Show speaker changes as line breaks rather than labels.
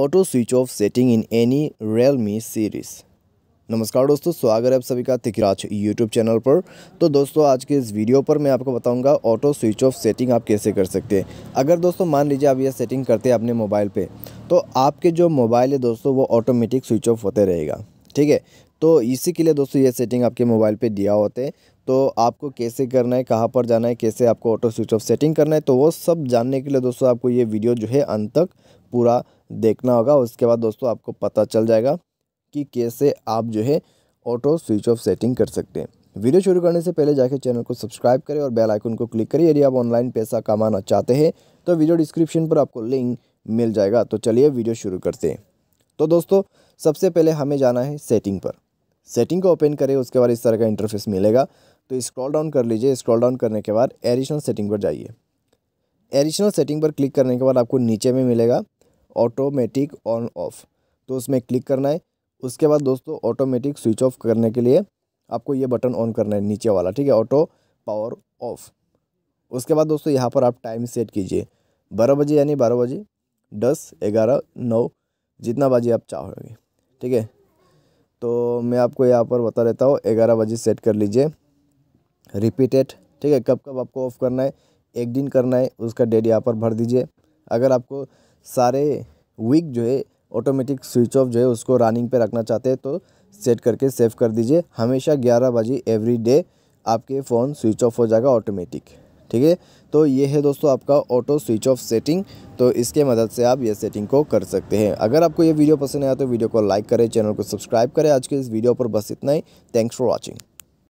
auto switch off setting in any Realme series नमस्कार दोस्तों स्वागत है आप सभी का तिकराज यूट्यूब चैनल पर तो दोस्तों आज के इस वीडियो पर मैं आपको बताऊंगा ऑटो स्विच ऑफ सेटिंग आप कैसे कर सकते हैं अगर दोस्तों मान लीजिए आप यह सेटिंग करते हैं अपने मोबाइल पे तो आपके जो मोबाइल है दोस्तों वो ऑटोमेटिक स्विच ऑफ होते रहेगा ठीक है तो इसी के लिए दोस्तों ये सेटिंग आपके मोबाइल पर दिया होते हैं तो आपको कैसे करना है कहाँ पर जाना है कैसे आपको ऑटो स्विच ऑफ सेटिंग करना है तो वो सब जानने के लिए दोस्तों आपको ये वीडियो जो है अंत तक पूरा देखना होगा उसके बाद दोस्तों आपको पता चल जाएगा कि कैसे आप जो है ऑटो स्विच ऑफ सेटिंग कर सकते हैं वीडियो शुरू करने से पहले जाके चैनल को सब्सक्राइब करें और बेल आइकन को क्लिक करें यदि आप ऑनलाइन पैसा कमाना चाहते हैं तो वीडियो डिस्क्रिप्शन पर आपको लिंक मिल जाएगा तो चलिए वीडियो शुरू करते हैं तो दोस्तों सबसे पहले हमें जाना है सेटिंग पर सेटिंग को ओपन करें उसके बाद इस तरह का इंटरफेस मिलेगा तो स्क्रॉल डाउन कर लीजिए स्क्रॉल डाउन करने के बाद एडिशनल सेटिंग पर जाइए एडिशनल सेटिंग पर क्लिक करने के बाद आपको नीचे में मिलेगा ऑटोमेटिक ऑन ऑफ तो उसमें क्लिक करना है उसके बाद दोस्तों ऑटोमेटिक स्विच ऑफ करने के लिए आपको ये बटन ऑन करना है नीचे वाला ठीक है ऑटो पावर ऑफ उसके बाद दोस्तों यहाँ पर आप टाइम सेट कीजिए बारह बजे यानी बारह बजे दस ग्यारह नौ जितना बजे आप चाहोगे ठीक है तो मैं आपको यहाँ पर बता देता हूँ ग्यारह बजे सेट कर लीजिए रिपीटेड ठीक है कब कब आपको ऑफ़ करना है एक दिन करना है उसका डेट यहाँ पर भर दीजिए अगर आपको सारे विक जो है ऑटोमेटिक स्विच ऑफ जो है उसको रनिंग पे रखना चाहते हैं तो सेट करके सेव कर दीजिए हमेशा ग्यारह बजे एवरी डे आपके फ़ोन स्विच ऑफ हो जाएगा ऑटोमेटिक ठीक है तो ये है दोस्तों आपका ऑटो स्विच ऑफ सेटिंग तो इसके मदद से आप ये सेटिंग को कर सकते हैं अगर आपको ये वीडियो पसंद आया तो वीडियो को लाइक करें चैनल को सब्सक्राइब करें आज के इस वीडियो पर बस इतना ही थैंक्स फॉर वॉचिंग